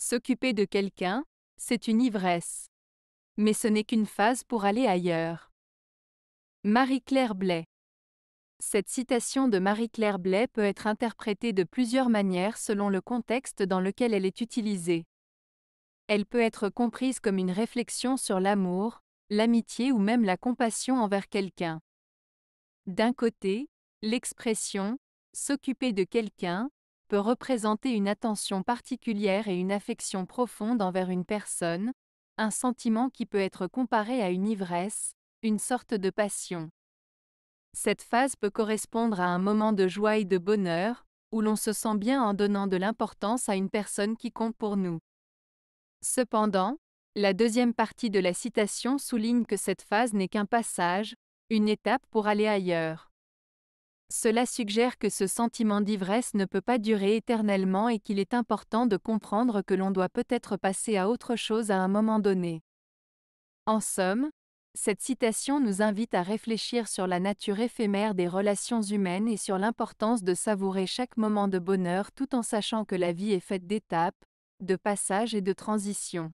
S'occuper de quelqu'un, c'est une ivresse. Mais ce n'est qu'une phase pour aller ailleurs. Marie-Claire Blais Cette citation de Marie-Claire Blais peut être interprétée de plusieurs manières selon le contexte dans lequel elle est utilisée. Elle peut être comprise comme une réflexion sur l'amour, l'amitié ou même la compassion envers quelqu'un. D'un côté, l'expression ⁇ s'occuper de quelqu'un ⁇ peut représenter une attention particulière et une affection profonde envers une personne, un sentiment qui peut être comparé à une ivresse, une sorte de passion. Cette phase peut correspondre à un moment de joie et de bonheur, où l'on se sent bien en donnant de l'importance à une personne qui compte pour nous. Cependant, la deuxième partie de la citation souligne que cette phase n'est qu'un passage, une étape pour aller ailleurs. Cela suggère que ce sentiment d'ivresse ne peut pas durer éternellement et qu'il est important de comprendre que l'on doit peut-être passer à autre chose à un moment donné. En somme, cette citation nous invite à réfléchir sur la nature éphémère des relations humaines et sur l'importance de savourer chaque moment de bonheur tout en sachant que la vie est faite d'étapes, de passages et de transitions.